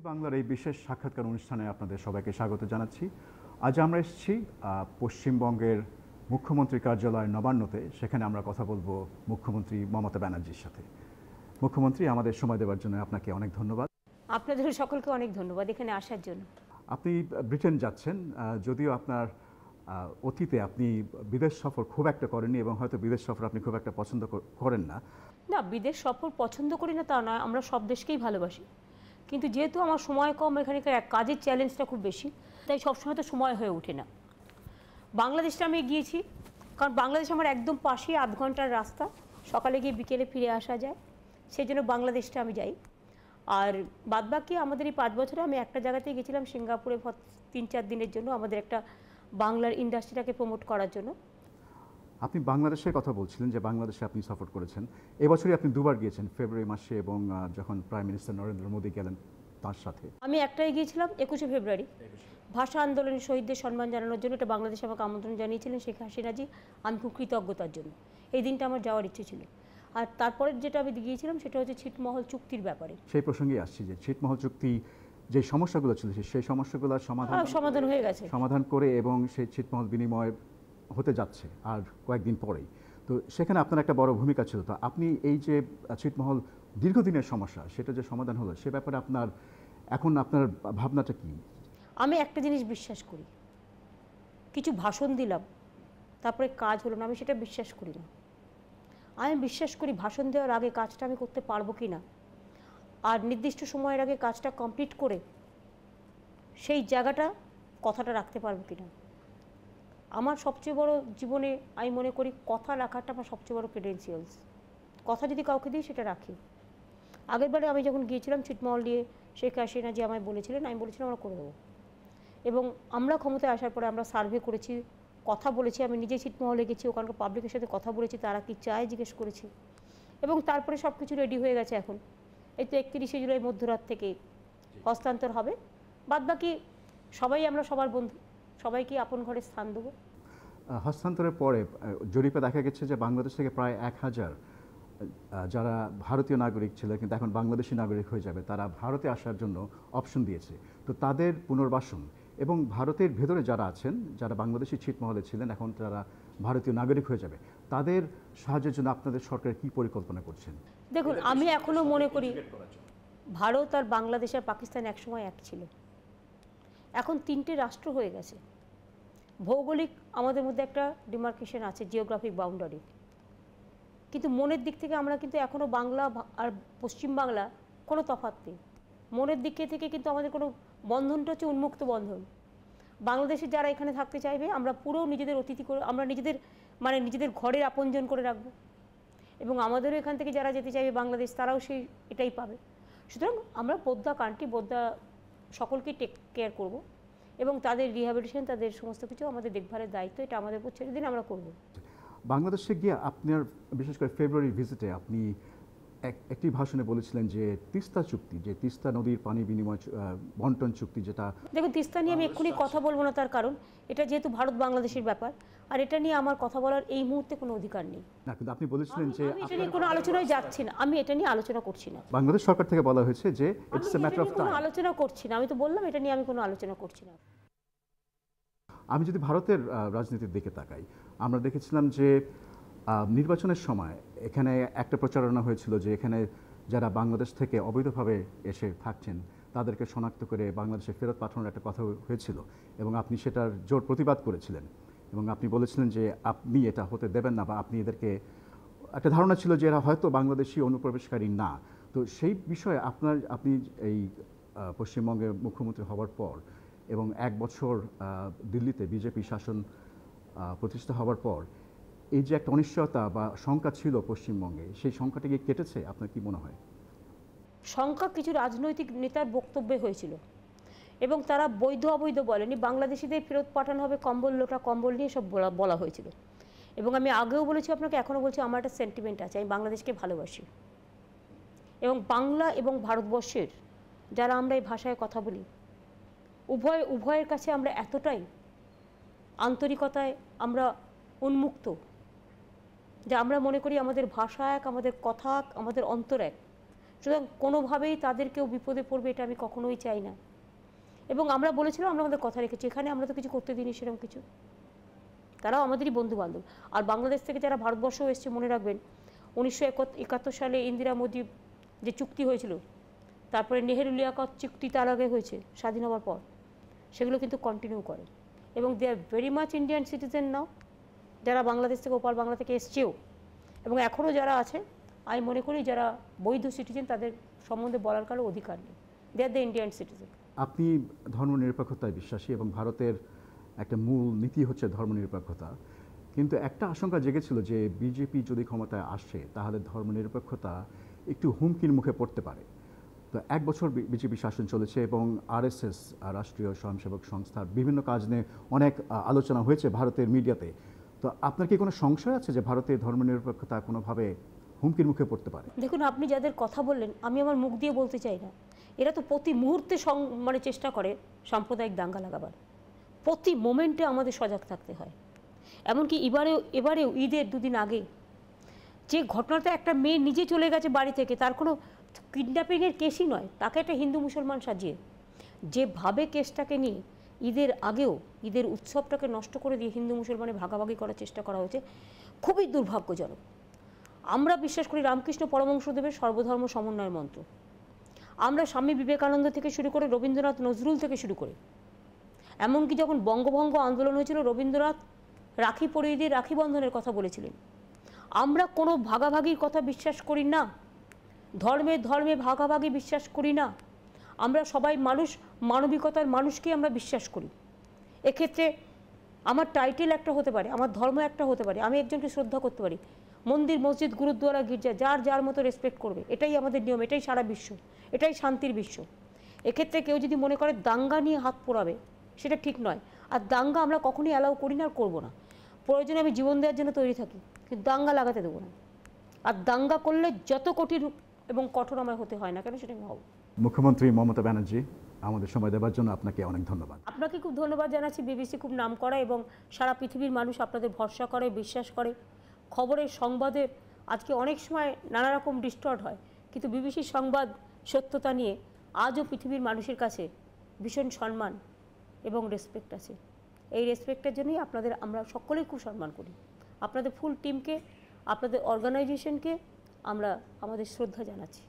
BBC বাংলার এই বিশেষ সাক্ষাৎকার অনুষ্ঠানে আপনাদের সবাইকে স্বাগত জানাচ্ছি আজ আমরা এসেছি পশ্চিমবঙ্গের মুখ্যমন্ত্রী কার্যালয় নবান্নতে সেখানে আমরা কথা বলবো মুখ্যমন্ত্রী মমতা ব্যানার্জির সাথে মুখ্যমন্ত্রী আমাদের সময় দেওয়ার জন্য আপনাকে অনেক ধন্যবাদ আপনাদের সকলকে অনেক ধন্যবাদ এখানে আসার জন্য আপনি ব্রিটেন যাচ্ছেন যদিও আপনার অতীতে আপনি বিদেশ সফর খুব একটা করেননি এবং হয়তো বিদেশ সফর আপনি খুব একটা পছন্দ করেন না না বিদেশ সফর পছন্দ করি না তা নয় আমরা সব দেশকেই ভালোবাসি কিন্তু যেহেতু আমার সময় কম এখানে কাজের চ্যালেঞ্জটা খুব বেশি তাই সবসময় তো সময় হয়ে ওঠে না বাংলাদেশটা আমি গিয়েছি কারণ বাংলাদেশ আমার একদম পাশেই আধ ঘন্টার রাস্তা সকালে গিয়ে বিকেলে ফিরে আসা যায় সেই জন্য বাংলাদেশটা আমি যাই আর বাদবাকি আমাদের এই পাঁচ বছরে আমি একটা জায়গাতেই গেছিলাম সিঙ্গাপুরে তিন চার দিনের জন্য আমাদের একটা বাংলার ইন্ডাস্ট্রিটাকে প্রমোট করার জন্য আপনি বাংলাদেশের কথা বলছিলেন যে বাংলাদেশে আপনি সাপোর্ট করেছেন এবছরই আপনি দুবার গিয়েছেন ফেব্রুয়ারি মাসে এবং যখন প্রাইম মিনিস্টার নরেন্দ্র মোদী গেলেন তার সাথে আমি একটাই গিয়েছিলাম একুশে ফেব্রুয়ারি ভাষা আন্দোলনের শহীদদের সম্মান জানানোর জন্য এটা বাংলাদেশে আমাকে আমন্ত্রণ জানিয়েছিলেন শেখ জি আমি খুব কৃতজ্ঞতার জন্য এই দিনটা আমার যাওয়ার ইচ্ছে ছিল আর তারপরে যেটা আমি গিয়েছিলাম সেটা হচ্ছে ছিটমহল চুক্তির ব্যাপারে সেই প্রসঙ্গে আসছি যে ছিটমহল চুক্তি যে সমস্যাগুলো ছিল সেই সমস্যাগুলো সমাধান সমাধান হয়ে গেছে সমাধান করে এবং সেই ছিটমহল বিনিময় হতে যাচ্ছে আর কয়েকদিন পরেই তো সেখানে আপনার একটা বড় ভূমিকা ছিল তো আপনি এই যে ছিটমহল দীর্ঘদিনের সমস্যা সেটা যে সমাধান হলো সে ব্যাপারে আপনার এখন আপনার ভাবনাটা কি আমি একটা জিনিস বিশ্বাস করি কিছু ভাষণ দিলাম তারপরে কাজ হলো না আমি সেটা বিশ্বাস করি না আমি বিশ্বাস করি ভাষণ দেওয়ার আগে কাজটা আমি করতে পারবো কি না আর নির্দিষ্ট সময়ের আগে কাজটা কমপ্লিট করে সেই জায়গাটা কথাটা রাখতে পারবো কি না আমার সবচেয়ে বড় জীবনে আমি মনে করি কথা রাখাটা আমার সবচেয়ে বড় ক্রেডেন্সিয়ালস কথা যদি কাউকে দিই সেটা রাখি আগেরবারে আমি যখন গিয়েছিলাম ছিটমহল দিয়ে শেখ হাসিনা যে আমায় বলেছিলেন আমি বলেছিলাম আমরা করে দেবো এবং আমরা ক্ষমতায় আসার পরে আমরা সার্ভে করেছি কথা বলেছি আমি নিজে ছিটমহলে গেছি ওখানকার পাবলিকের সাথে কথা বলেছি তারা কি চায় জিজ্ঞেস করেছি এবং তারপরে সব কিছু রেডি হয়ে গেছে এখন এই তো একত্রিশে জুলাই মধ্যরাত থেকে হস্তান্তর হবে বাদ বাকি সবাই আমরা সবার বন্ধু কি আপন ঘরে স্থান দেবো হস্তান্তরের পরে জরিপে দেখা গেছে যে বাংলাদেশ থেকে প্রায় এক হাজার যারা ভারতীয় নাগরিক ছিল কিন্তু এখন বাংলাদেশি নাগরিক হয়ে যাবে তারা ভারতে আসার জন্য অপশন দিয়েছে তো তাদের পুনর্বাসন এবং ভারতের ভেতরে যারা আছেন যারা বাংলাদেশি ছিটমহলে ছিলেন এখন তারা ভারতীয় নাগরিক হয়ে যাবে তাদের সাহায্যের জন্য আপনাদের সরকার কি পরিকল্পনা করছেন দেখুন আমি এখনও মনে করি ভারত আর বাংলাদেশ আর পাকিস্তান একসময় এক ছিল এখন তিনটে রাষ্ট্র হয়ে গেছে ভৌগোলিক আমাদের মধ্যে একটা ডিমার্কেশন আছে জিওগ্রাফিক বাউন্ডারি কিন্তু মনের দিক থেকে আমরা কিন্তু এখনও বাংলা আর পশ্চিমবাংলা কোনো তফাৎ নেই মনের দিক থেকে কিন্তু আমাদের কোনো বন্ধনটা হচ্ছে উন্মুক্ত বন্ধন বাংলাদেশে যারা এখানে থাকতে চাইবে আমরা পুরো নিজেদের অতিথি করে আমরা নিজেদের মানে নিজেদের ঘরের আপনজন করে রাখব এবং আমাদেরও এখান থেকে যারা যেতে চাইবে বাংলাদেশ তারাও সেই এটাই পাবে সুতরাং আমরা বোদ্ধা কান্ট্রি বোদ্ধা সকলকে টেক কেয়ার করব এবং তাদের রিহ্যাবিলিটেশন তাদের সমস্ত কিছু আমাদের দেখভালের দায়িত্ব এটা আমাদের উপর ছেড়ে দিন আমরা করব বাংলাদেশে গিয়ে আপনার বিশেষ করে ফেব্রুয়ারি ভিজিটে আপনি একটি ভাষণে বলেছিলেন যে তিস্তা চুক্তি যে তিস্তা নদীর পানি বিনিময় বন্টন চুক্তি যেটা দেখুন তিস্তা নিয়ে আমি এক্ষুনি কথা বলবো না তার কারণ এটা যেহেতু ভারত বাংলাদেশের ব্যাপার আর এটা নিয়ে আমার কথা বলার এই মুহূর্তে কোনো অধিকার নেই না কিন্তু আপনি বলেছিলেন যে এটা নিয়ে কোনো আলোচনায় যাচ্ছি না আমি এটা নিয়ে আলোচনা করছি না বাংলাদেশ সরকার থেকে বলা হয়েছে যে it's a matter of time আলোচনা করছি না আমি তো বললাম এটা নিয়ে আমি কোনো আলোচনা করছি না আমি যদি ভারতের রাজনীতির দিকে তাকাই আমরা দেখেছিলাম যে নির্বাচনের সময় এখানে একটা প্রচারণা হয়েছিল যে এখানে যারা বাংলাদেশ থেকে অবৈধভাবে এসে থাকছেন তাদেরকে শনাক্ত করে বাংলাদেশে ফেরত পাঠানোর একটা কথা হয়েছিল এবং আপনি সেটার জোর প্রতিবাদ করেছিলেন এবং আপনি বলেছিলেন যে আপনি এটা হতে দেবেন না বা আপনি এদেরকে একটা ধারণা ছিল যে এরা হয়তো বাংলাদেশি অনুপ্রবেশকারী না তো সেই বিষয়ে আপনার আপনি এই পশ্চিমবঙ্গের মুখ্যমন্ত্রী হওয়ার পর এবং এক বছর দিল্লিতে বিজেপি শাসন প্রতিষ্ঠা হওয়ার পর এই যে একটা অনিশ্চয়তা বা শঙ্কা ছিল পশ্চিমবঙ্গে সেই শঙ্কাটা কি কেটেছে আপনার কি মনে হয় শঙ্কা কিছু রাজনৈতিক নেতার বক্তব্যে হয়েছিল এবং তারা বৈধ অবৈধ বলেনি বাংলাদেশিদের ফেরত পাঠানো হবে কম্বল লোটা কম্বল নিয়ে সব বলা হয়েছিল এবং আমি আগেও বলেছি আপনাকে এখনও বলছি আমার একটা সেন্টিমেন্ট আছে আমি বাংলাদেশকে ভালোবাসি এবং বাংলা এবং ভারতবর্ষের যারা আমরা এই ভাষায় কথা বলি উভয় উভয়ের কাছে আমরা এতটাই আন্তরিকতায় আমরা উন্মুক্ত যে আমরা মনে করি আমাদের ভাষা এক আমাদের কথা আমাদের অন্তর এক সুতরাং কোনোভাবেই তাদের কেউ বিপদে পড়বে এটা আমি কখনোই চাই না এবং আমরা বলেছিলাম আমরা আমাদের কথা রেখেছি এখানে আমরা তো কিছু করতে দিইনি সেরকম কিছু তারাও আমাদেরই বন্ধু বান্ধব আর বাংলাদেশ থেকে যারা ভারতবর্ষ এসছে মনে রাখবেন উনিশশো একাত্তর সালে ইন্দিরা মোদী যে চুক্তি হয়েছিল তারপরে নেহেরু লিয়াকত চুক্তি তার আগে হয়েছে স্বাধীন হওয়ার পর সেগুলো কিন্তু কন্টিনিউ করে এবং they are very much Indian citizen now যারা বাংলাদেশ থেকে ওপার বাংলা থেকে এসছেও এবং এখনও যারা আছে আমি মনে করি যারা বৈধ সিটিজেন তাদের সম্বন্ধে বলার কারো অধিকার নেই they are the Indian citizen আপনি ধর্মনিরপেক্ষতায় বিশ্বাসী এবং ভারতের একটা মূল নীতি হচ্ছে ধর্মনিরপেক্ষতা কিন্তু একটা আশঙ্কা জেগেছিল যে বিজেপি যদি ক্ষমতায় আসে তাহলে ধর্মনিরপেক্ষতা একটু হুমকির মুখে পড়তে পারে তো এক বছর বিজেপি শাসন চলেছে এবং আরএসএস রাষ্ট্রীয় স্বয়ংসেবক সংস্থার বিভিন্ন কাজ নিয়ে অনেক আলোচনা হয়েছে ভারতের মিডিয়াতে তো আপনার কি কোনো সংশয় আছে যে ভারতের ধর্মনিরপেক্ষতা কোনোভাবে হুমকির মুখে পড়তে পারে দেখুন আপনি যাদের কথা বললেন আমি আমার মুখ দিয়ে বলতে চাই না এরা তো প্রতি মুহূর্তে মানে চেষ্টা করে সাম্প্রদায়িক দাঙ্গা লাগাবার প্রতি মোমেন্টে আমাদের সজাগ থাকতে হয় এমনকি এবারেও এবারেও ঈদের দুদিন আগে যে ঘটনাতে একটা মেয়ে নিজে চলে গেছে বাড়ি থেকে তার কোনো কিডন্যাপিংয়ের কেসই নয় তাকে একটা হিন্দু মুসলমান সাজিয়ে যেভাবে কেসটাকে নিয়ে ঈদের আগেও ঈদের উৎসবটাকে নষ্ট করে দিয়ে হিন্দু মুসলমানে ভাগাভাগি করার চেষ্টা করা হয়েছে খুবই দুর্ভাগ্যজনক আমরা বিশ্বাস করি রামকৃষ্ণ পরমংশদেবের সর্বধর্ম সমন্বয় মন্ত্র আমরা স্বামী বিবেকানন্দ থেকে শুরু করে রবীন্দ্রনাথ নজরুল থেকে শুরু করে এমনকি যখন বঙ্গভঙ্গ আন্দোলন হয়েছিল রবীন্দ্রনাথ রাখি পরিয়ে দিয়ে রাখি বন্ধনের কথা বলেছিলেন আমরা কোনো ভাগাভাগির কথা বিশ্বাস করি না ধর্মে ধর্মে ভাগাভাগি বিশ্বাস করি না আমরা সবাই মানুষ মানবিকতার মানুষকেই আমরা বিশ্বাস করি এক্ষেত্রে আমার টাইটেল একটা হতে পারে আমার ধর্ম একটা হতে পারে আমি একজনকে শ্রদ্ধা করতে পারি মন্দির মসজিদ গুরুদ্বারা গির্জা যার যার মতো রেসপেক্ট করবে এটাই আমাদের নিয়ম এটাই সারা বিশ্ব এটাই শান্তির বিশ্ব এক্ষেত্রে কেউ যদি মনে করে দাঙ্গা নিয়ে হাত পোড়াবে সেটা ঠিক নয় আর দাঙ্গা আমরা কখনই অ্যালাউ করি না আর করবো না প্রয়োজনে আমি জীবন দেওয়ার জন্য তৈরি থাকি কিন্তু দাঙ্গা লাগাতে দেবো না আর দাঙ্গা করলে যত কঠিন এবং কঠোর আমার হতে হয় না কেন সেটা আমি হব মুখ্যমন্ত্রী মমতা ব্যানার্জি আমাদের সময় দেওয়ার জন্য আপনাকে অনেক ধন্যবাদ আপনাকে খুব ধন্যবাদ জানাচ্ছি বিবিসি খুব নাম করা এবং সারা পৃথিবীর মানুষ আপনাদের ভরসা করে বিশ্বাস করে খবরের সংবাদের আজকে অনেক সময় নানা রকম ডিস্টর্ট হয় কিন্তু বিবিসির সংবাদ সত্যতা নিয়ে আজও পৃথিবীর মানুষের কাছে ভীষণ সম্মান এবং রেসপেক্ট আছে এই রেসপেক্টের জন্যই আপনাদের আমরা সকলেই খুব সম্মান করি আপনাদের ফুল টিমকে আপনাদের অর্গানাইজেশনকে আমরা আমাদের শ্রদ্ধা জানাচ্ছি